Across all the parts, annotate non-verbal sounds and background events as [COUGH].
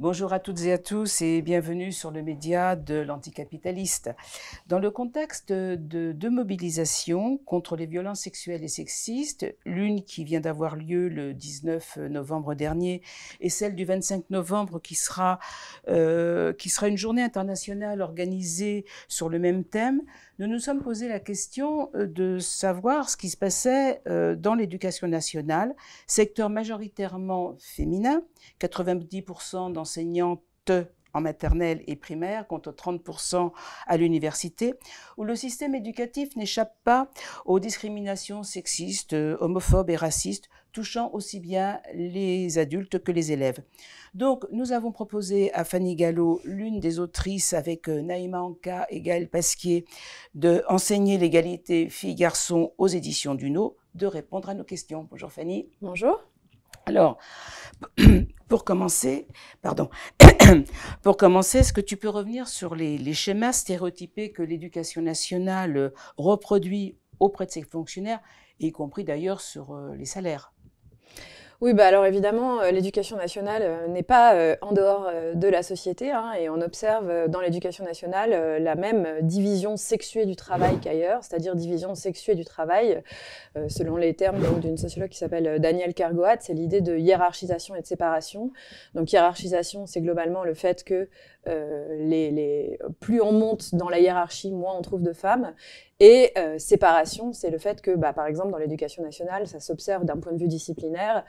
Bonjour à toutes et à tous et bienvenue sur le média de l'anticapitaliste. Dans le contexte de deux mobilisations contre les violences sexuelles et sexistes, l'une qui vient d'avoir lieu le 19 novembre dernier et celle du 25 novembre qui sera, euh, qui sera une journée internationale organisée sur le même thème, nous nous sommes posé la question euh, de savoir ce qui se passait euh, dans l'éducation nationale, secteur majoritairement féminin, 90% d'enseignantes en maternelle et primaire, contre 30% à l'université, où le système éducatif n'échappe pas aux discriminations sexistes, homophobes et racistes touchant aussi bien les adultes que les élèves. Donc, nous avons proposé à Fanny Gallo, l'une des autrices avec euh, Naïma Anka et Gaël Pasquier, de enseigner l'égalité filles-garçons aux éditions d'UNO, de répondre à nos questions. Bonjour Fanny. Bonjour. Alors, [CLEARS THROAT] pour commencer, pardon, [CLEARS THROAT] pour commencer, est-ce que tu peux revenir sur les schémas stéréotypés que l'éducation nationale reproduit auprès de ses fonctionnaires, y compris d'ailleurs sur euh, les salaires oui, bah alors évidemment, euh, l'éducation nationale euh, n'est pas euh, en dehors de la société, hein, et on observe dans l'éducation nationale la même division sexuée du travail qu'ailleurs, c'est-à-dire division sexuée du travail, selon les termes d'une sociologue qui s'appelle Danielle Cargoat, c'est l'idée de hiérarchisation et de séparation. Donc hiérarchisation, c'est globalement le fait que euh, les, plus on monte dans la hiérarchie, moins on trouve de femmes. Et euh, séparation, c'est le fait que, bah, par exemple, dans l'éducation nationale, ça s'observe d'un point de vue disciplinaire.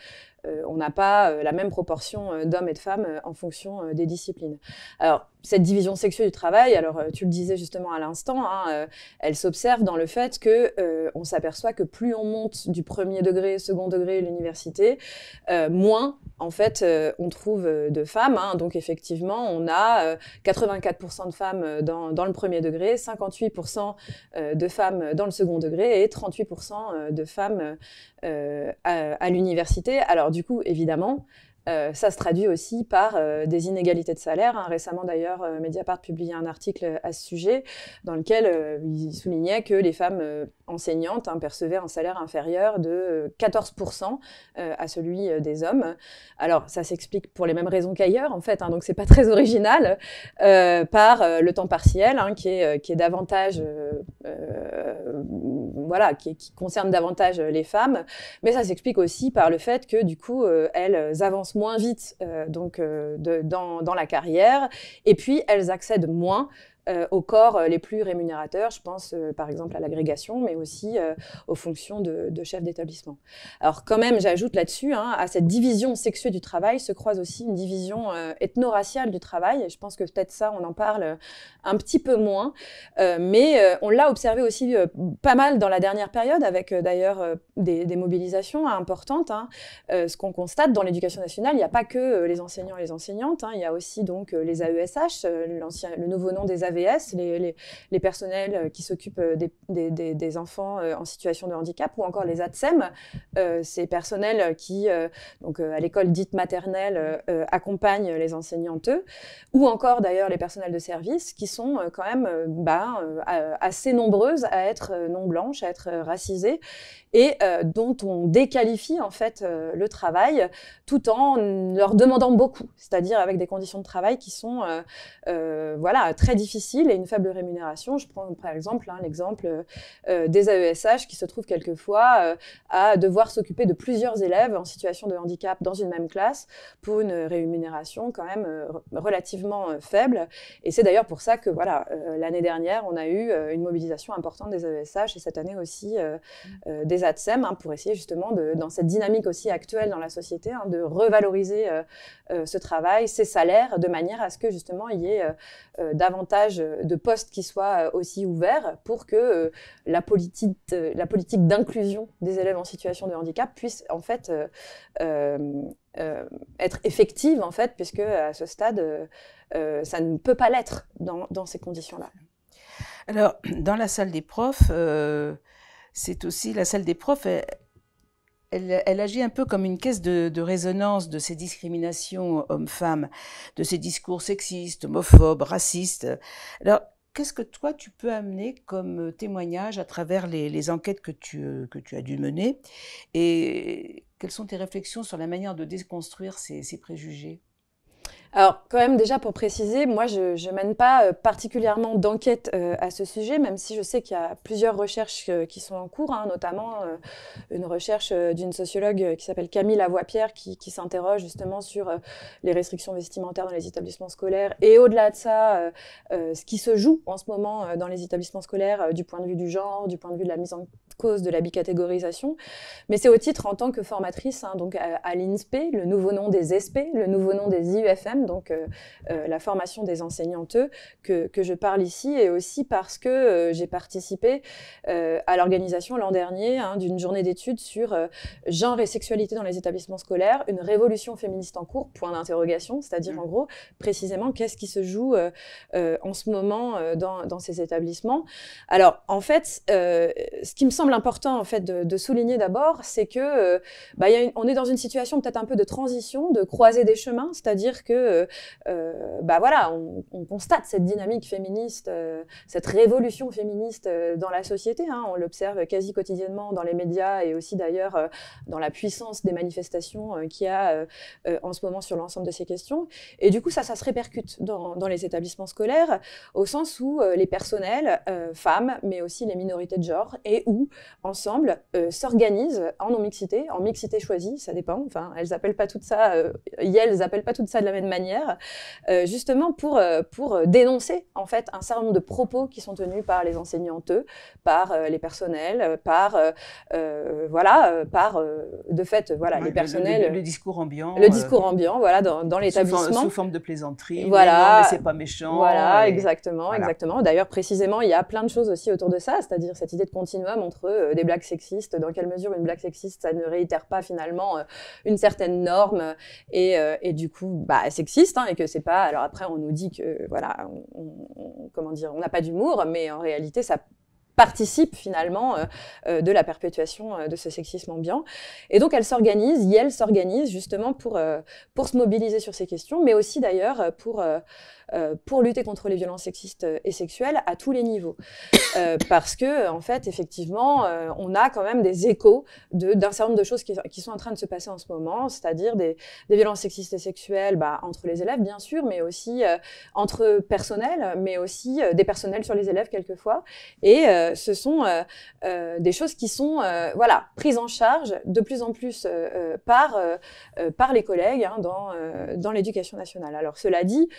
Euh, on n'a pas euh, la même proportion euh, d'hommes et de femmes en fonction des disciplines. Alors, cette division sexuelle du travail, alors tu le disais justement à l'instant, hein, elle s'observe dans le fait que on s'aperçoit que plus on monte du premier degré, second degré, l'université, moins en fait on trouve de femmes. Hein. donc effectivement, on a 84% de femmes dans, le premier degré, 58% de femmes dans le second degré et 38% de femmes à, l'université. Alors du coup, évidemment, euh, ça se traduit aussi par euh, des inégalités de salaire. Hein. Récemment, d'ailleurs, euh, Mediapart publiait un article à ce sujet dans lequel il soulignait que les femmes enseignantes hein, percevaient un salaire inférieur de 14% à celui des hommes. Alors, ça s'explique pour les mêmes raisons qu'ailleurs, en fait, hein, donc c'est pas très original, par le temps partiel hein, qui est, qui, est, davantage, voilà, qui, qui, concerne davantage les femmes, mais ça s'explique aussi par le fait que, du coup, elles avancent moins vite euh, donc, euh, dans, dans, la carrière, et puis elles accèdent moins euh, aux corps euh, les plus rémunérateurs. Je pense euh, par exemple à l'agrégation, mais aussi aux fonctions de, chef d'établissement. Alors quand même, j'ajoute là-dessus, hein, à cette division sexuée du travail se croise aussi une division ethno-raciale du travail. Et je pense que peut-être ça, on en parle un petit peu moins, mais on l'a observé aussi pas mal dans la dernière période, avec d'ailleurs des, mobilisations importantes. Hein. ce qu'on constate dans l'éducation nationale, il n'y a pas que les enseignants et les enseignantes, hein. il y a aussi donc les AESH, le nouveau nom des AESH, les, personnels euh, qui s'occupent euh, des, enfants euh, en situation de handicap, ou encore les ATSEM, ces personnels qui, donc à l'école dite maternelle, accompagnent les enseignanteux, ou encore d'ailleurs les personnels de service qui sont quand même bah, assez nombreuses à être non blanches, à être racisées, et dont on déqualifie en fait le travail tout en leur demandant beaucoup, c'est-à-dire avec des conditions de travail qui sont voilà, très difficiles et une faible rémunération. Je prends par exemple hein, l'exemple euh, euh, des AESH qui se trouvent quelquefois euh, à devoir s'occuper de plusieurs élèves en situation de handicap dans une même classe pour une rémunération quand même relativement faible. Et c'est d'ailleurs pour ça que voilà, l'année dernière, on a eu une mobilisation importante des AESH et cette année aussi des ATSEM hein, pour essayer justement, de, dans cette dynamique aussi actuelle dans la société, hein, de revaloriser ce travail, ces salaires, de manière à ce que justement il y ait davantage euh, de postes qui soient euh, aussi ouverts pour que euh, la politique, la politique d'inclusion des élèves en situation de handicap puisse en fait être effective en fait, puisque à ce stade, ça ne peut pas l'être dans, ces conditions-là. Alors, dans la salle des profs, c'est aussi la salle des profs elle, agit un peu comme une caisse de, résonance de ces discriminations hommes-femmes, de ces discours sexistes, homophobes, racistes. Alors, qu'est-ce que toi, tu peux amener comme témoignage à travers les, enquêtes que tu, as dû mener Et quelles sont tes réflexions sur la manière de déconstruire ces préjugés alors, quand même, déjà pour préciser, moi, je, ne mène pas euh, particulièrement d'enquête euh, à ce sujet, même si je sais qu'il y a plusieurs recherches euh, qui sont en cours, hein, notamment une recherche d'une sociologue qui s'appelle Camille Lavoie-Pierre, qui, s'interroge justement sur les restrictions vestimentaires dans les établissements scolaires et au-delà de ça, ce qui se joue en ce moment dans les établissements scolaires du point de vue du genre, du point de vue de la mise en cause de la bicatégorisation. Mais c'est au titre en tant que formatrice, hein, donc à, à l'INSPE, le nouveau nom des SP, e, le nouveau nom des IUFM, donc euh, euh, la formation des enseignantes, que, que, je parle ici, et aussi parce que euh, j'ai participé à l'organisation l'an dernier hein, d'une journée d'études sur genre et sexualité dans les établissements scolaires, une révolution féministe en cours, point d'interrogation, c'est-à-dire mm. en gros précisément qu'est-ce qui se joue en ce moment dans, dans, ces établissements. Alors en fait, ce qui me semble important en fait de, souligner d'abord, c'est que bah, on est dans une situation peut-être un peu de transition, de croiser des chemins, c'est-à-dire que euh, euh, bah voilà, on, constate cette dynamique féministe, euh, cette révolution féministe dans la société. Hein. on l'observe quasi quotidiennement dans les médias et aussi d'ailleurs dans la puissance des manifestations qu'il y a en ce moment sur l'ensemble de ces questions. Et du coup, ça, ça se répercute dans, les établissements scolaires au sens où les personnels, femmes, mais aussi les minorités de genre, et où, ensemble, s'organisent en non-mixité, en mixité choisie, ça dépend. Enfin, elles appellent pas tout ça, elles appellent pas tout ça de la même manière manière, euh, justement pour, euh, pour euh, dénoncer en fait un certain nombre de propos qui sont tenus par les enseignanteux, par les personnels, par voilà, par de fait voilà les personnels. Le, discours ambiant. Le discours ambiant, voilà, dans, dans l'établissement. Sous, forme de plaisanterie. Voilà. Mais, c'est pas méchant. Voilà, exactement, exactement. D'ailleurs, précisément, il y a plein de choses aussi autour de ça, c'est-à-dire cette idée de continuum entre des blagues sexistes, dans quelle mesure une blague sexiste ça ne réitère pas finalement une certaine norme et, et du coup, bah, c'est sexiste hein, et que c'est pas. Alors après, on nous dit que voilà, on, comment dire, on n'a pas d'humour, mais en réalité, ça participe finalement euh, euh, de la perpétuation euh, de ce sexisme ambiant. Et donc elle s'organise, elle s'organise justement pour, pour se mobiliser sur ces questions, mais aussi d'ailleurs pour, euh, pour lutter contre les violences sexistes euh, et sexuelles à tous les niveaux. Euh, parce que, en fait, effectivement, on a quand même des échos d'un certain nombre de choses qui, sont en train de se passer en ce moment, c'est-à-dire des, violences sexistes et sexuelles bah, entre les élèves, bien sûr, mais aussi entre personnels, mais aussi des personnels sur les élèves quelquefois. Et ce sont des choses qui sont voilà, prises en charge de plus en plus par, par les collègues hein, dans, dans l'éducation nationale. Alors cela dit,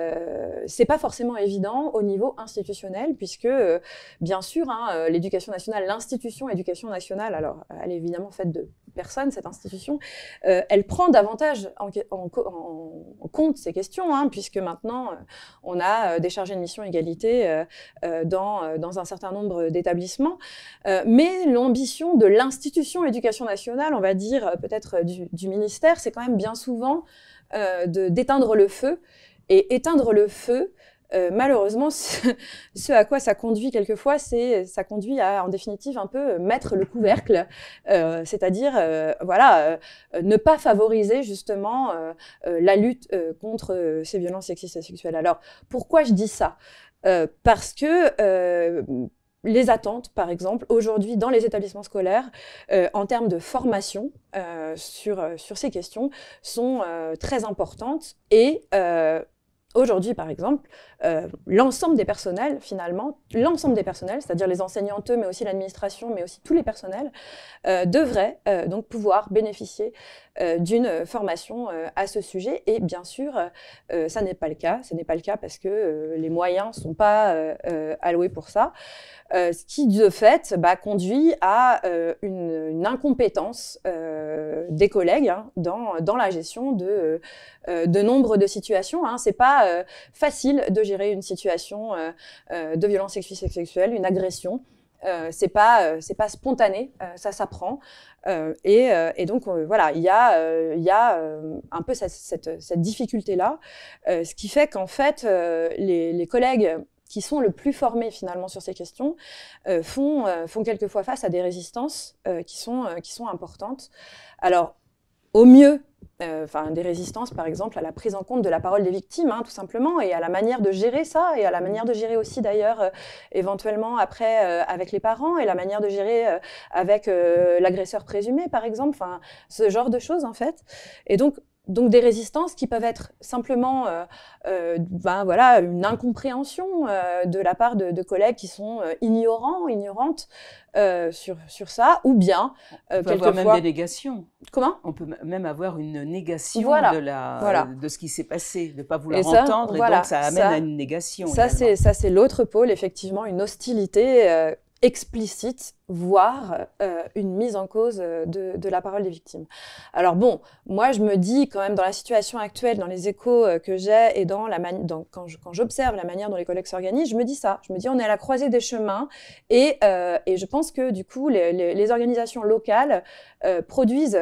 euh, c'est pas forcément évident au niveau institutionnel, puisque euh, bien sûr, hein, euh, l'éducation nationale, l'institution éducation nationale, alors elle est évidemment faite de personnes, cette institution, elle prend davantage en, compte ces questions, hein, puisque maintenant on a des chargés de mission égalité dans, un certain nombre d'établissements. mais l'ambition de l'institution éducation nationale, on va dire peut-être du, du ministère, c'est quand même bien souvent d'éteindre le feu et éteindre le feu, euh, malheureusement, [LAUGHS] ce, à quoi ça conduit quelquefois, c'est ça conduit à, en définitive, un peu euh, mettre le couvercle, euh, c'est-à-dire, voilà, ne pas favoriser justement la lutte contre ces violences sexistes et sexuelles. Alors, pourquoi je dis ça Parce que les attentes, par exemple, aujourd'hui dans les établissements scolaires, en termes de formation euh, sur, sur ces questions, sont très importantes et Aujourd'hui, par exemple, euh, l'ensemble des personnels, finalement, l'ensemble des personnels, c'est-à-dire les eux mais aussi l'administration, mais aussi tous les personnels, euh, devraient euh, donc pouvoir bénéficier d'une formation à ce sujet. Et bien sûr, ça n'est pas le cas. Ce n'est pas le cas parce que les moyens ne sont pas alloués pour ça. ce qui, de fait, bah, conduit à une, incompétence des collègues hein, dans, dans, la gestion de, de nombre de situations. Hein. Ce n'est pas facile de gérer gérer une situation euh, euh, de violence sexuelle, une agression. Euh, c'est pas c'est pas spontané, ça s'apprend. Et, et, donc voilà, il y a il y un peu cette, cette, cette difficulté là, ce qui fait qu'en fait les, les, collègues qui sont le plus formés finalement sur ces questions font font quelquefois face à des résistances qui sont qui sont importantes. Alors au mieux euh, enfin, des résistances, par exemple, à la prise en compte de la parole des victimes, hein, tout simplement, et à la manière de gérer ça, et à la manière de gérer aussi, d'ailleurs, euh, éventuellement, après, euh, avec les parents, et la manière de gérer avec l'agresseur présumé, par exemple, enfin, ce genre de choses, en fait. Et donc, donc des résistances qui peuvent être simplement euh, euh, ben, voilà, une incompréhension euh, de la part de, collègues qui sont ignorants, ignorantes sur, sur ça, ou bien On peut même des négations. Comment On peut même avoir une négation de, de ce qui s'est passé, de ne pas vouloir entendre, et donc ça amène à une négation. Ça, c'est l'autre pôle, effectivement, une hostilité explicite, voire euh, une mise en cause euh, de, la parole des victimes. Alors bon, moi je me dis quand même dans la situation actuelle, dans les échos euh, que j'ai et dans la dans, quand j'observe la manière dont les collègues s'organisent, je me dis ça. Je me dis on est à la croisée des chemins et, et je pense que du coup les, les organisations locales produisent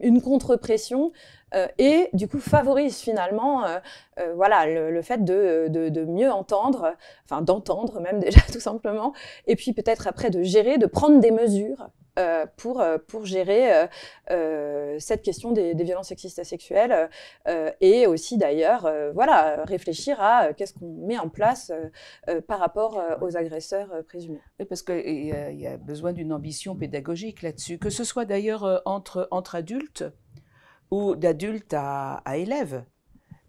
une contre-pression euh, et du coup favorise finalement euh, euh, voilà, le, fait de, mieux entendre, enfin d'entendre même [LAUGHS] déjà tout simplement, et puis peut-être après de gérer, de prendre des mesures pour, gérer cette question des, violences sexistes et sexuelles et aussi d'ailleurs voilà, réfléchir à qu'est-ce qu'on met en place par rapport aux agresseurs présumés. parce qu'il y, y, a besoin d'une ambition pédagogique là-dessus, que ce soit d'ailleurs entre, entre adultes ou d'adulte à, élèves. élève.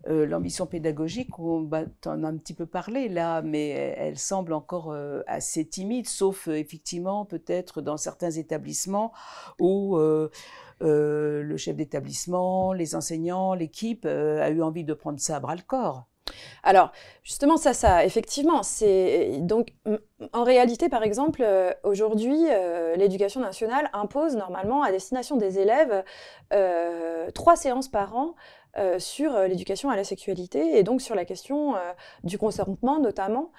Euh, l'ambition pédagogique, on en a un petit peu parlé là, mais elle, semble encore euh, assez timide, sauf euh, effectivement peut-être dans certains établissements où le chef d'établissement, les enseignants, l'équipe a eu envie de prendre ça à bras le corps. Alors, justement, ça, ça, effectivement, c'est donc en réalité, par exemple, euh, aujourd'hui, euh, l'éducation nationale impose normalement à destination des élèves euh, trois séances par an sur l'éducation à la sexualité et donc sur la question du consentement notamment.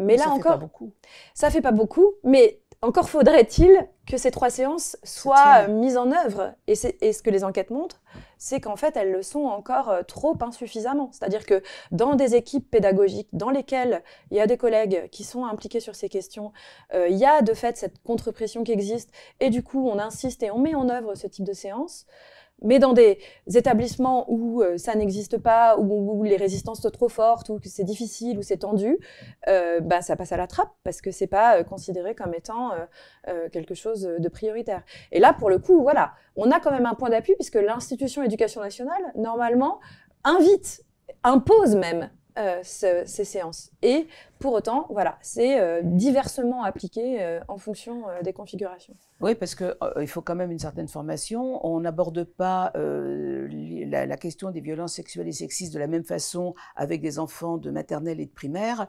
mais là ça encore, fait pas beaucoup. ça fait pas beaucoup, mais encore faudrait-il que ces trois séances soient mises en œuvre et ce que les enquêtes montrent, c'est qu'en fait, elles le sont encore euh, trop insuffisamment. C'est-à-dire que dans des équipes pédagogiques dans lesquelles il y a des collègues qui sont impliqués sur ces questions, euh, il y a de fait cette contre-pression qui existe, et du coup, on insiste et on met en œuvre ce type de séance. Mais dans des établissements où euh, ça n'existe pas, où, les résistances sont trop fortes, où c'est difficile, où c'est tendu, euh, bah, ça passe à la trappe parce que c'est pas euh, considéré comme étant euh, quelque chose de prioritaire. Et là, pour le coup, voilà, on a quand même un point d'appui puisque l'institution éducation nationale, normalement, invite, impose même ces séances. Et pour autant, voilà, c'est euh, diversement appliqué euh, en fonction euh, des configurations. Oui, parce qu'il il faut quand même une certaine formation. On n'aborde pas la, question des violences sexuelles et sexistes de la même façon avec des enfants de maternelle et de primaire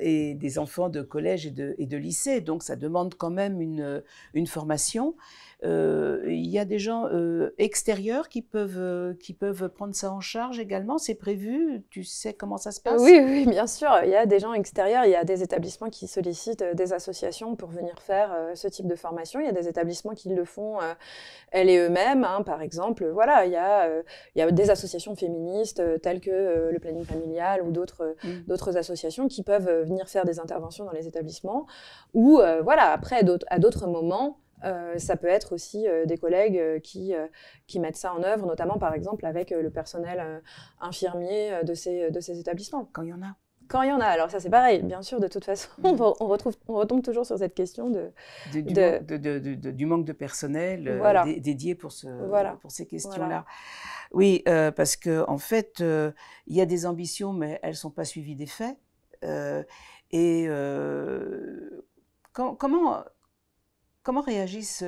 et des enfants de collège et de, lycée. Donc ça demande quand même une, une formation. Il y a des gens extérieurs qui peuvent, qui peuvent prendre ça en charge également. C'est prévu. Tu sais comment ça se passe Oui, oui, bien sûr sûr, il y a des gens extérieurs, il y a des établissements qui sollicitent euh, des associations pour venir faire euh, ce type de formation. Il y a des établissements qui le font euh, elles et eux-mêmes, hein. par exemple. Voilà, il y, a, il y a des associations féministes telles que le planning familial ou d'autres mmh. d'autres associations qui peuvent venir faire des interventions dans les établissements. Ou voilà, après, à d'autres moments, ça peut être aussi des collègues qui, qui mettent ça en œuvre, notamment par exemple avec le personnel infirmier de ces, de ces établissements. Quand il y en a. Quand il y en a, alors ça c'est pareil, bien sûr, de toute façon, [LAUGHS] mm. on, retrouve, on retombe toujours sur cette question de, du, manque de personnel euh, dédié pour, ce, pour ces questions-là. Oui, euh, parce qu'en en fait, euh, il y a des ambitions, mais elles ne sont pas suivies des faits. et comment, comment réagissent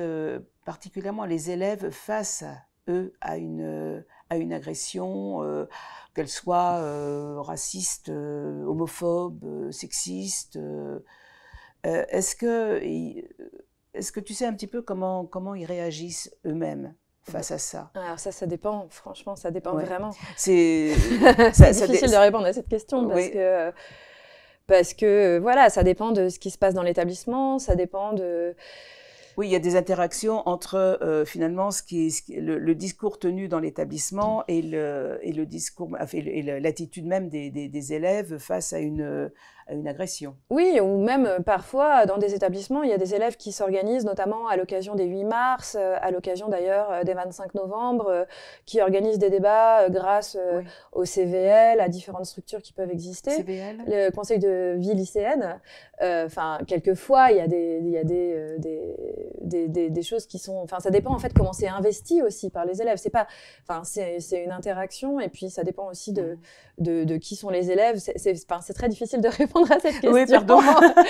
particulièrement les élèves face à eux, à une, à une agression, euh, qu'elle soit euh, raciste, euh, homophobe, sexiste. est-ce que, est-ce que tu sais un petit peu comment, comment ils réagissent eux-mêmes face à ça Alors ça, ça dépend. Franchement, ça dépend vraiment. C'est [LAUGHS] difficile de répondre à cette question parce que parce que voilà, ça dépend de ce qui se passe dans l'établissement, ça dépend de oui, il y a des interactions entre euh, finalement ce qui, le, discours tenu dans l'établissement et le, et le discours et l'attitude même des, des, élèves face à une une agression. Oui, ou même euh, parfois dans des établissements, il y a des élèves qui s'organisent, notamment à l'occasion des 8 mars, euh, à l'occasion d'ailleurs euh, des 25 novembre, qui organisent des débats grâce au CVL, à différentes structures qui peuvent exister. CVL. Le conseil de vie lycéenne. Enfin, quelquefois, il y a, des, des, des, choses qui sont. Enfin, ça dépend en fait comment c'est investi aussi par les élèves. C'est pas. Enfin, c'est une interaction et puis ça dépend aussi de, mm. de, de qui sont les élèves. C'est très difficile de [LAUGHS] répondre cette [LAUGHS] question. Oui, pardon.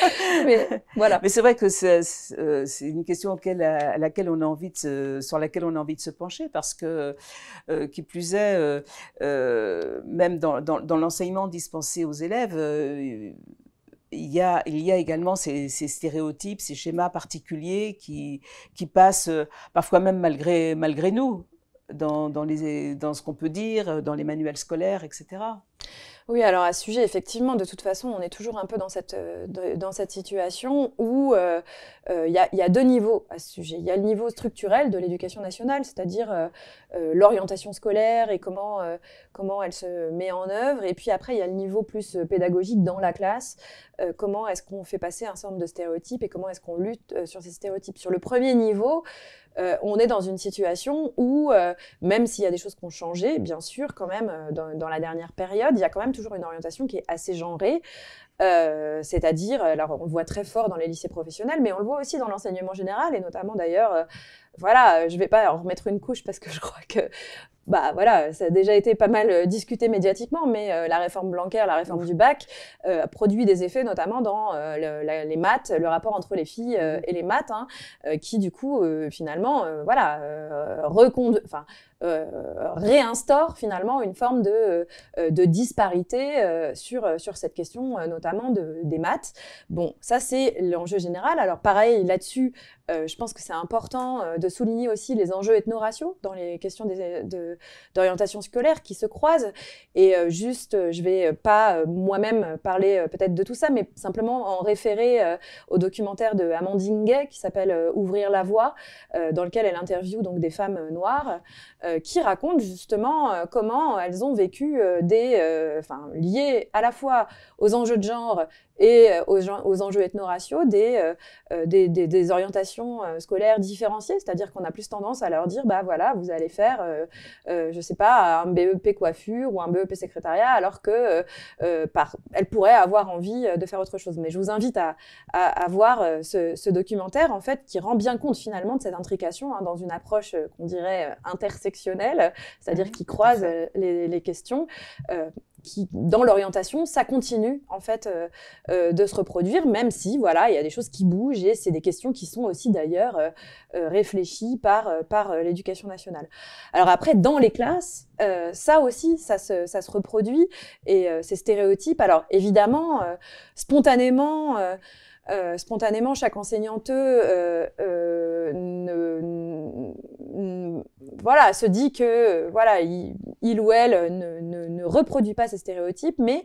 [LAUGHS] mais voilà. Mais c'est vrai que c'est euh, une question à laquelle on a envie de sur laquelle on a envie de se pencher parce que, euh, qui plus est, euh, même dans, l'enseignement dispensé aux élèves, il y, a, il y a, également ces, stéréotypes, ces schémas particuliers qui, passent parfois même malgré, malgré nous dans, les, dans ce qu'on peut dire, dans les manuels scolaires, etc. Oui, alors à ce sujet, effectivement, de toute façon, on est toujours un peu dans cette, euh, dans cette situation où euh, euh, il y, a deux niveaux à ce sujet. Il y a le niveau structurel de l'éducation nationale, c'est-à-dire l'orientation scolaire et comment, comment elle se met en œuvre. Et puis après, il y a le niveau plus pédagogique dans la classe, comment est-ce qu'on fait passer un certain nombre de stéréotypes et comment est-ce qu'on lutte sur ces stéréotypes. Sur le premier niveau, euh, on est dans une situation où, euh, même s'il y a des choses qui ont changé, bien sûr, quand même, euh, dans, la dernière période, il y a quand même toujours une orientation qui est assez genrée. c'est-à-dire, alors on le voit très fort dans les lycées professionnels, mais on le voit aussi dans l'enseignement général, et notamment d'ailleurs voilà, euh, je vais pas en remettre une couche parce que je crois que bah voilà, ça a déjà été pas mal euh, discuté médiatiquement, mais euh, la réforme Blanquer, la réforme du bac, produit des effets notamment dans les maths, le rapport entre les filles mmh. et les maths, hein, qui du coup finalement voilà réinstaure finalement une forme de, de disparité sur, sur cette question notamment de, des maths. Bon, ça c'est l'enjeu général. Alors pareil là-dessus, euh, je pense que c'est important euh, de souligner aussi les enjeux ethno dans les questions d'orientation scolaire qui se croisent. Et euh, juste, je ne vais pas moi-même parler peut-être de tout ça, mais simplement en référer au documentaire de Amandine Gay qui s'appelle Ouvrir la voie, dans lequel elle interviewe donc des femmes noires qui racontent justement comment elles ont vécu des, enfin, liées à la fois aux enjeux de genre et euh, aux, aux enjeux ethno-raciaux des, euh, euh, des, orientations scolaires différenciées, c'est-à-dire qu'on a plus tendance à leur dire, bah voilà, vous allez faire, je sais pas, un BEP coiffure ou un BEP secrétariat, alors que par, elle pourraient avoir envie de faire autre chose. Mais je vous invite à, voir ce, documentaire, en fait, qui rend bien compte finalement de cette intrication hein, dans une approche qu'on dirait intersectionnelle, c'est-à-dire mmh. qui croise les, questions qui, dans l'orientation, ça continue en fait euh, euh, de se reproduire, même si voilà, il y a des choses qui bougent et c'est des questions qui sont aussi d'ailleurs euh, réfléchies par par l'éducation nationale. Alors après, dans les classes, ça aussi, ça se, reproduit et ces stéréotypes. Alors évidemment, spontanément. spontanément, chaque enseignante euh, voilà, se dit que voilà, il, il ou elle ne, reproduit pas ces stéréotypes, mais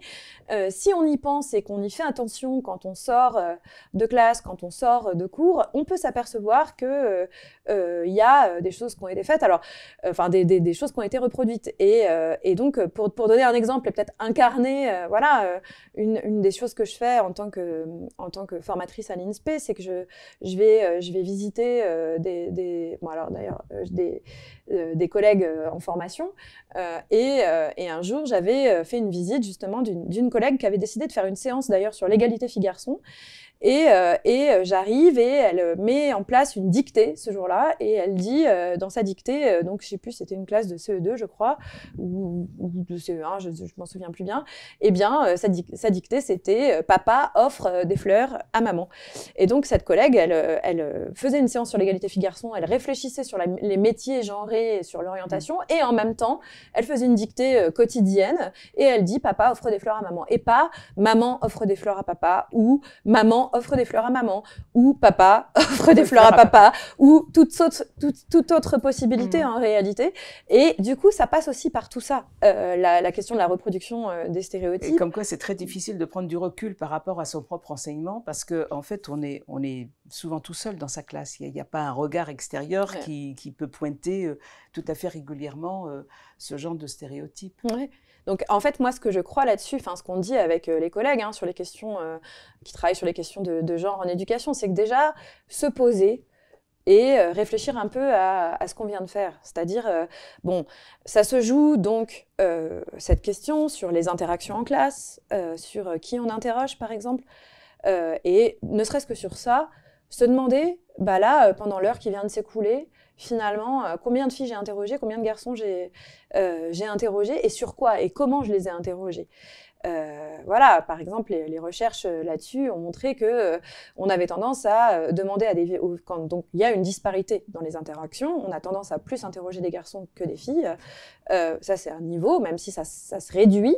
euh, si on y pense et qu'on y fait attention quand on sort euh, de classe, quand on sort euh, de cours, on peut s'apercevoir qu'il y a des choses qui ont été faites, alors, enfin des, choses qui ont été reproduites. Et, donc, pour, donner un exemple et peut-être incarner, voilà, une, des choses que je fais en tant que, formatrice à l'INSPE, c'est que je, vais, visiter des, d'ailleurs, des, collègues en formation. Euh, euh, et, un jour, j'avais euh, fait une visite justement d'une collègue qui avait décidé de faire une séance d'ailleurs sur l'égalité filles-garçons et, euh, et euh, j'arrive et elle euh, met en place une dictée ce jour-là et elle dit dans sa dictée, donc je sais plus, c'était une classe de CE2 je crois ou, de CE1, je, je m'en souviens plus bien. Eh bien sa, sa dictée c'était papa offre des fleurs à maman. Et donc cette collègue, elle, elle faisait une séance sur l'égalité filles-garçons, elle réfléchissait sur les métiers genrés, sur l'orientation et en même temps elle faisait une dictée quotidienne et elle dit papa offre des fleurs à maman et pas maman offre des fleurs à papa ou maman offre des fleurs à maman, ou papa [LAUGHS] offre des fleurs à papa, ou toute autre, toute, autre possibilité mm. en réalité. Et du coup, ça passe aussi par tout ça, euh, la, question de la reproduction euh, des stéréotypes. Et comme quoi, c'est très difficile de prendre du recul par rapport à son propre enseignement, parce qu'en en fait, on est, on est souvent tout seul dans sa classe. Il n'y a, pas un regard extérieur qui, peut pointer euh, tout à fait régulièrement ce genre de stéréotypes. Donc en fait, moi, ce que je crois là-dessus, enfin ce qu'on dit avec euh, les collègues hein, sur les questions euh, qui travaillent sur les questions de, genre en éducation, c'est que déjà se poser et euh, réfléchir un peu à, ce qu'on vient de faire. C'est-à-dire, bon, ça se joue donc cette question sur les interactions en classe, sur qui on interroge par exemple, et ne serait-ce que sur ça, se demander, bah là, pendant l'heure qui vient de s'écouler, finalement, euh, combien de filles j'ai interrogées, combien de garçons j'ai euh, j'ai interrogés et sur quoi et comment je les ai interrogées. Euh, voilà, par exemple, les, recherches là-dessus ont montré que on avait tendance à demander à des quand donc il y a une disparité dans les interactions, on a tendance à plus interroger des garçons que des filles. ça c'est un niveau, même si ça, ça se réduit,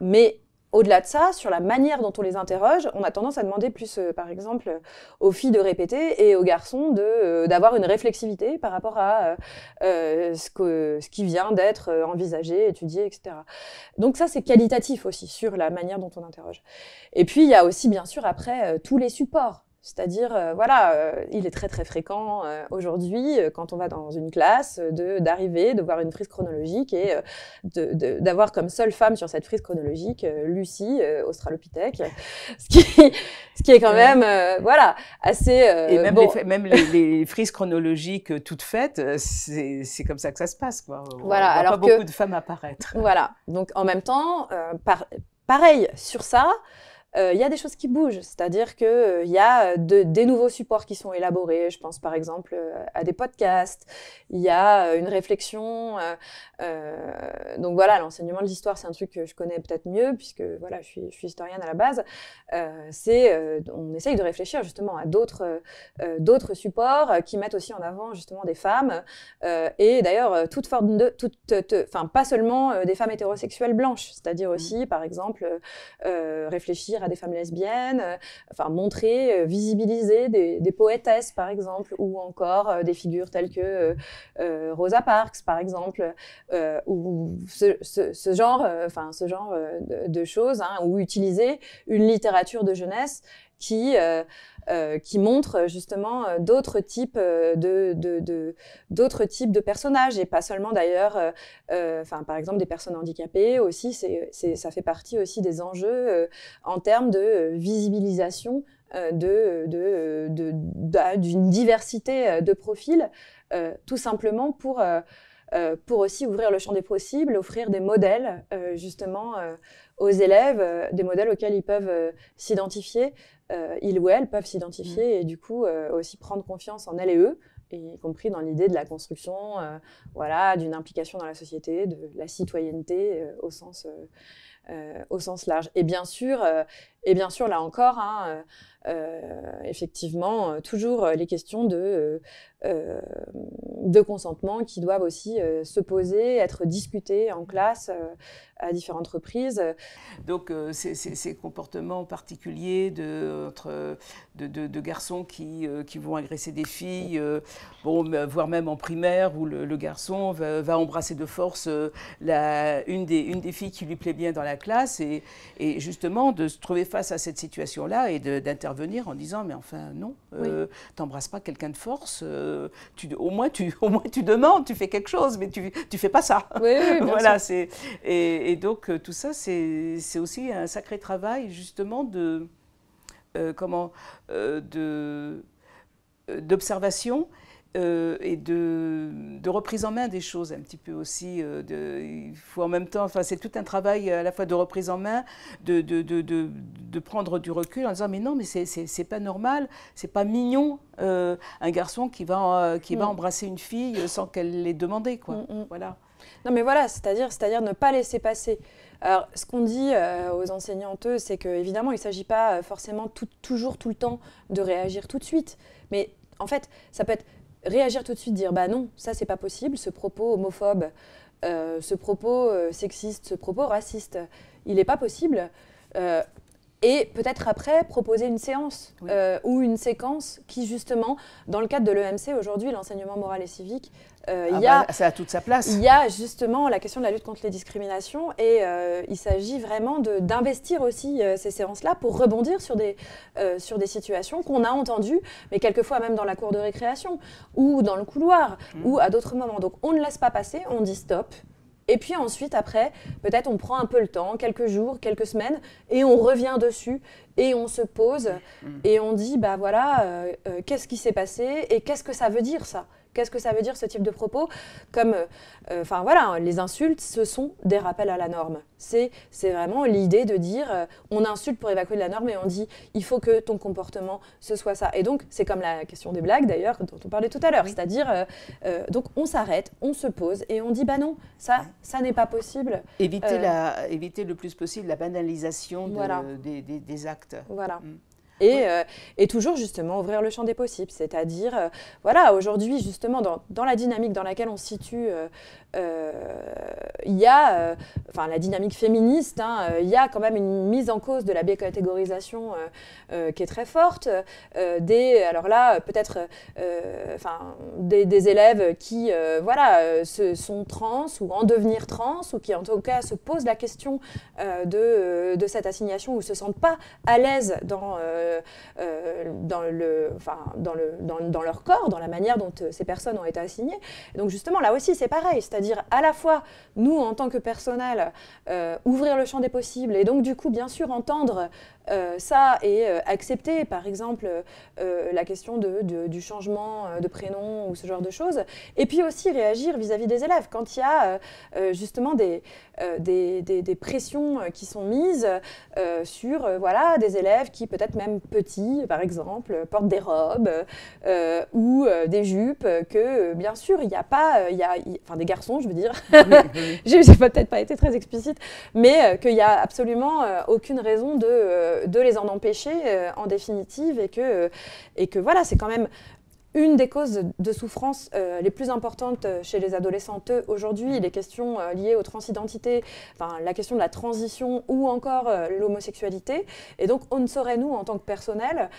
mais au-delà de ça, sur la manière dont on les interroge, on a tendance à demander plus, euh, par exemple, aux filles de répéter et aux garçons de euh, d'avoir une réflexivité par rapport à euh, ce, que, ce qui vient d'être envisagé, étudié, etc. Donc ça, c'est qualitatif aussi sur la manière dont on interroge. Et puis, il y a aussi, bien sûr, après, tous les supports. C'est-à-dire, euh, voilà, euh, il est très très fréquent euh, aujourd'hui, quand on va dans une classe, d'arriver, de, voir une frise chronologique et d'avoir comme seule femme sur cette frise chronologique Lucie, Australopithèque, [LAUGHS] ce qui, ce qui est quand même, voilà, assez. et même, les, même les, frises chronologiques toutes faites, c'est comme ça que ça se passe, quoi. On voilà, alors pas beaucoup de femmes apparaître. Voilà, donc en même temps, pareil sur ça. Euh, il y a des choses qui bougent, c'est-à-dire qu'il euh, il y a euh, des nouveaux supports qui sont élaborés. Je pense par exemple à des podcasts, il y a une réflexion. donc voilà, l'enseignement de l'histoire, c'est un truc que je connais peut-être mieux, puisque voilà, je suis, historienne à la base. c'est, on essaye de réfléchir justement à d'autres, supports qui mettent aussi en avant justement des femmes, et d'ailleurs, toute forme de. enfin, pas seulement des femmes hétérosexuelles blanches, c'est-à-dire mmh. aussi, par exemple, réfléchir des femmes lesbiennes, euh, enfin montrer, euh, visibiliser des, poétesses par exemple, ou encore euh, des figures telles que Rosa Parks par exemple, ou ce, genre, enfin ce genre de, choses, hein, ou utiliser une littérature de jeunesse qui euh, euh, qui montre euh, justement euh, d'autres types de d'autres types de personnages et pas seulement d'ailleurs par exemple des personnes handicapées aussi ça fait partie aussi des enjeux en termes de visibilisation bah, d'une diversité de profils tout simplement pour euh, pour aussi ouvrir le champ des possibles, offrir des modèles euh, justement euh, aux élèves, des modèles auxquels ils peuvent s'identifier, ils ou elles peuvent s'identifier mm. et du coup aussi prendre confiance en elles et eux, y compris dans l'idée de la construction, voilà, d'une implication dans la société, de la citoyenneté au sens au sens large. Et bien sûr, et bien sûr là encore. Hein, euh, effectivement, euh, toujours euh, les questions de, de consentement qui doivent aussi se poser, être discutées en classe à différentes reprises. Donc ces, comportements particuliers de, de, de, garçons qui, qui, vont agresser des filles, bon, voire même en primaire, où le, garçon va, embrasser de force la, une, des, une des filles qui lui plaît bien dans la classe, et, et justement de se trouver face à cette situation-là et d'interdire venir en disant mais enfin non, tu euh, t'embrasses pas quelqu'un de force, euh, tu, au, moins tu, [LAUGHS] au moins tu demandes, tu fais quelque chose, mais tu ne fais pas ça. [LAUGHS] voilà, c'est et, donc euh, tout ça c'est aussi un sacré travail justement de comment de d'observation euh, et de, reprise en main des choses un petit peu aussi. Euh, de, il faut en même temps, enfin, c'est tout un travail à la fois de reprise en main, de, de, de prendre du recul en disant mais non, mais c'est pas normal, c'est pas mignon euh, un garçon qui va qui va mm. embrasser une fille sans qu'elle l'ait demandé quoi. Mm, mm. Voilà. Non mais voilà, c'est-à-dire c'est-à-dire ne pas laisser passer. Alors, ce qu'on dit aux aux enseignantes, c'est qu'évidemment, il ne s'agit pas forcément tout, toujours, tout le temps, de réagir tout de suite. Mais en fait, ça peut être réagir tout de suite, dire bah non, ça c'est pas possible, ce propos homophobe, euh, ce propos euh, sexiste, ce propos raciste, il n'est pas possible. Euh, et peut-être après proposer une séance euh, ou une séquence qui justement, dans le cadre de l'EMC aujourd'hui, l'enseignement moral et civique, euh, ah y bah, a, toute sa place. Il y a justement la question de la lutte contre les discriminations et euh, il s'agit vraiment d'investir aussi ces séances-là pour rebondir sur des, sur des situations qu'on a entendues, mais quelquefois même dans la cour de récréation ou dans le couloir mm. ou à d'autres moments. Donc on ne laisse pas passer, on dit stop, et puis ensuite, après, peut-être on prend un peu le temps, quelques jours, quelques semaines, et on revient dessus, et on se pose, mm. et on dit, bah voilà, euh, euh, qu'est-ce qui s'est passé, et qu'est-ce que ça veut dire ça Qu'est-ce que ça veut dire ce type de propos Comme, euh, euh, enfin voilà, hein, les insultes, ce sont des rappels à la norme. C'est vraiment l'idée de dire, euh, on insulte pour évacuer de la norme et on dit, il faut que ton comportement ce soit ça. Et donc, c'est comme la question des blagues d'ailleurs dont on parlait tout à l'heure. C'est-à-dire, donc on s'arrête, on se pose et on dit, bah non, ça, ça n'est pas possible. Éviter, la, éviter le plus possible la banalisation des, actes. Voilà. Mm. Euh, et, toujours justement ouvrir le champ des possibles, c'est-à-dire, euh, voilà, aujourd'hui justement dans, la dynamique dans laquelle on se situe, euh, il y a, enfin la dynamique féministe, hein, il y a quand même une mise en cause de la biocatégorisation qui est très forte, des, alors là peut-être, enfin des, élèves qui, voilà, se, sont trans ou en devenir trans ou qui en tout cas se posent la question de, de, cette assignation ou se sentent pas à l'aise dans euh, dans, le, dans, le, dans, leur corps, dans la manière dont euh, ces personnes ont été assignées. donc justement, là aussi, c'est pareil, c'est-à-dire à la fois, nous, en tant que personnel, euh, ouvrir le champ des possibles et donc du coup, bien sûr, entendre euh, ça et euh, accepter, par exemple, euh, la question de, du changement de prénom ou ce genre de choses. Et puis aussi réagir vis-à-vis des élèves quand il y a justement des des, des, pressions qui sont mises sur voilà, des élèves qui, peut-être même petits, par exemple, portent des robes ou des jupes, que bien sûr, il n'y a pas, il y a, enfin des garçons, je veux dire, [LAUGHS] j'ai peut-être pas été très explicite, mais qu'il n'y a absolument aucune raison de euh, de les en empêcher euh, en définitive et que, euh, et que voilà, c'est quand même une des causes de souffrance euh, les plus importantes euh, chez les adolescentes aujourd'hui, les questions euh, liées aux transidentités, enfin, la question de la transition ou encore l'homosexualité. Et donc, on ne saurait, nous, en tant que personnel,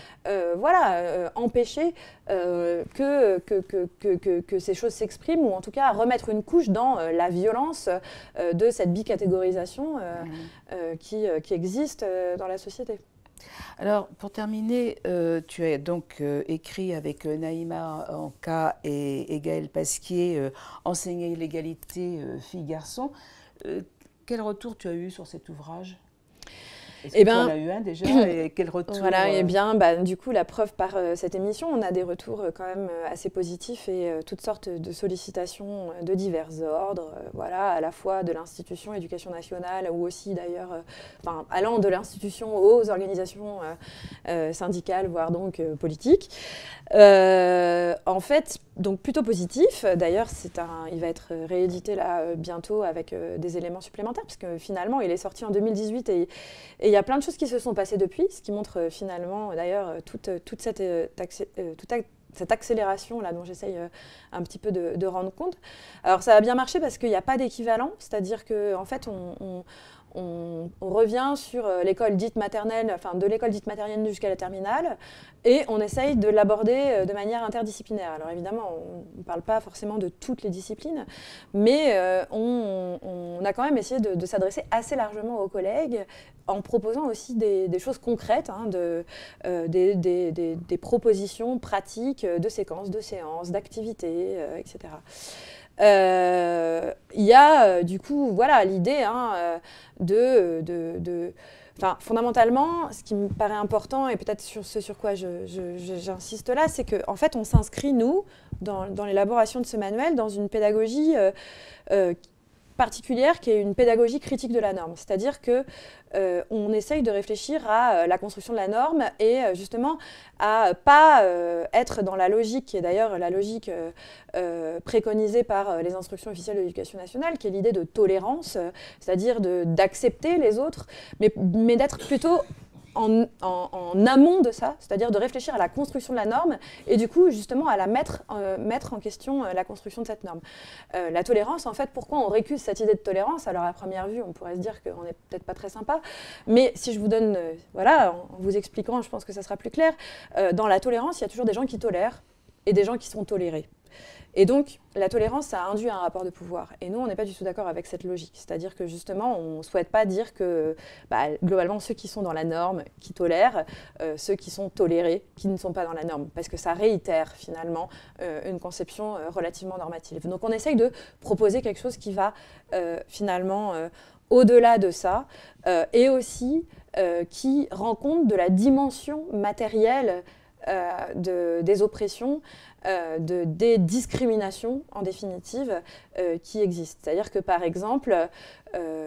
voilà, empêcher que que, ces choses s'expriment ou en tout cas remettre une couche dans la violence de cette bicatégorisation qui, qui existe dans la société. Alors, pour terminer, euh, tu as donc euh, écrit avec euh, Naïma Anka et, et Pasquier Enseigner l'égalité filles-garçons. quel retour tu as eu sur cet ouvrage est eh ben, eu un déjà [CLEARS THROAT] et quel retour Voilà, et eh euh, bien, bah, du coup, la preuve par euh, cette émission, on a des retours euh, quand même assez positifs et toutes sortes de sollicitations de divers ordres, voilà, à la fois de l'institution éducation nationale ou aussi d'ailleurs, enfin, allant de l'institution aux organisations syndicales, voire donc politiques. en fait, donc plutôt positif. D'ailleurs, c'est un, il va être réédité là euh, bientôt avec euh, des éléments supplémentaires, parce que finalement, il est sorti en 2018 et, il y a plein de choses qui se sont passées depuis, ce qui montre euh, finalement, d'ailleurs, toute, toute cette, cette accélération là dont j'essaye un petit peu de, de, rendre compte. Alors ça a bien marché parce qu'il n'y a pas d'équivalent, c'est-à-dire que en fait, on, on on, revient sur euh, l'école dite maternelle, enfin de l'école dite maternelle jusqu'à la terminale, et on essaye de l'aborder euh, de manière interdisciplinaire. Alors évidemment, on ne parle pas forcément de toutes les disciplines, mais euh, on, a quand même essayé de, s'adresser assez largement aux collègues en proposant aussi des, choses concrètes, hein, des, propositions pratiques de séquences, de séances, d'activités, etc. Euh, il y a euh, du coup voilà l'idée hein, euh, de, de, Enfin, fondamentalement, ce qui me paraît important, et peut-être sur ce sur quoi j'insiste là, c'est qu'en en fait, on s'inscrit, nous, dans, dans l'élaboration de ce manuel, dans une pédagogie particulière qui est une pédagogie critique de la norme. C'est-à-dire que euh, on essaye de réfléchir à euh, la construction de la norme et euh, justement à pas être dans la logique qui est d'ailleurs la logique préconisée par les instructions officielles de l'éducation nationale, qui est l'idée de tolérance, c'est-à-dire d'accepter les autres, mais d'être plutôt en, amont de ça, c'est-à-dire de réfléchir à la construction de la norme et du coup justement à la mettre, euh, mettre en question euh, la construction de cette norme. Euh, la tolérance, en fait, pourquoi on récuse cette idée de tolérance Alors à première vue, on pourrait se dire qu'on n'est peut-être pas très sympa, mais si je vous donne, voilà, en vous expliquant, je pense que ça sera plus clair, dans la tolérance, il y a toujours des gens qui tolèrent, et des gens qui sont tolérés. Et donc, la tolérance, ça induit un rapport de pouvoir. Et nous, on n'est pas du tout d'accord avec cette logique. C'est-à-dire que justement, on ne souhaite pas dire que bah, globalement, ceux qui sont dans la norme, qui tolèrent, euh, ceux qui sont tolérés, qui ne sont pas dans la norme. Parce que ça réitère finalement euh, une conception euh, relativement normative. Donc, on essaye de proposer quelque chose qui va finalement au-delà de ça et aussi qui rend compte de la dimension matérielle euh, de, des oppressions, euh, de, des discriminations en définitive euh, qui existent. C'est-à-dire que par exemple,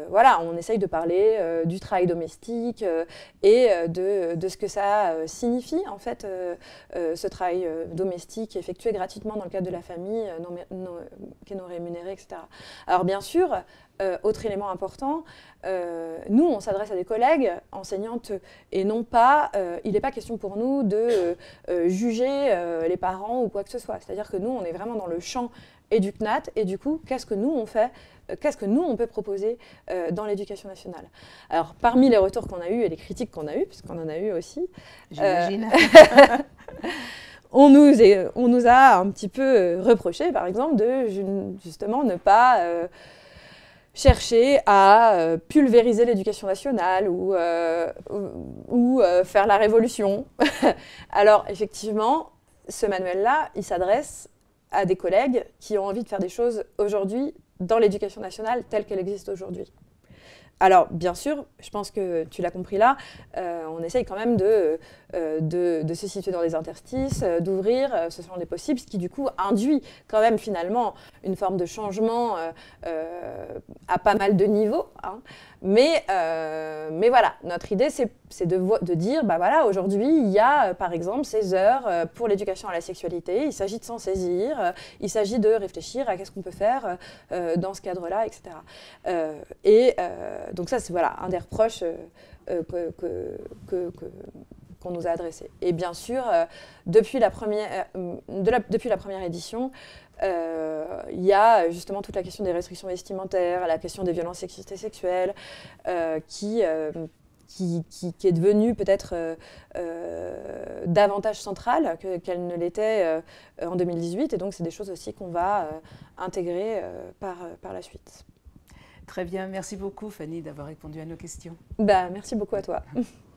voilà, on essaye de parler du travail domestique et de, de, ce que ça signifie en fait ce travail domestique effectué gratuitement dans le cadre de la famille, non, non, qui est non rémunéré, etc. Alors bien sûr, autre élément important, nous, on s'adresse à des collègues enseignantes et non pas, euh, il n'est pas question pour nous de euh, euh, juger les parents ou quoi que ce soit. C'est-à-dire que nous, on est vraiment dans le champ éducnat et du coup, qu'est-ce que nous on fait Qu'est-ce que nous on peut proposer dans l'éducation nationale Alors, parmi les retours qu'on a eus et les critiques qu'on a eues, puisqu'on en a eu aussi, [LAUGHS] on on nous a un petit peu reproché, par exemple, de justement ne pas chercher à euh, pulvériser l'éducation nationale ou, euh, ou, euh, faire la révolution. [LAUGHS] Alors effectivement, ce manuel-là, il s'adresse à des collègues qui ont envie de faire des choses aujourd'hui dans l'éducation nationale telle qu'elle existe aujourd'hui. Alors bien sûr, je pense que tu l'as compris là, on essaye quand même de euh, de, se situer dans des interstices, euh, d'ouvrir, euh, ce sont des possibles, ce qui du coup induit quand même finalement une forme de changement à pas mal de niveaux. Hein. Mais, mais voilà, notre idée c'est de, de, dire, bah voilà, aujourd'hui il y a par exemple ces heures pour l'éducation à la sexualité, il s'agit de s'en saisir, il s'agit de réfléchir à qu'est-ce qu'on peut faire dans ce cadre-là, etc. et donc ça c'est voilà, un des reproches que, que, que qu'on nous a adressé. Et bien sûr, euh, depuis, la première, euh, depuis la première édition, euh, il y a justement toute la question des restrictions vestimentaires, la question des violences sexistes et sexuelles, qui qui, qui, est devenue peut-être davantage centrale qu'elle ne l'était en 2018. Et donc, c'est des choses aussi qu'on va intégrer par, par la suite. Très bien. Merci beaucoup, Fanny, d'avoir répondu à nos questions. Bah, merci beaucoup à toi. [LAUGHS]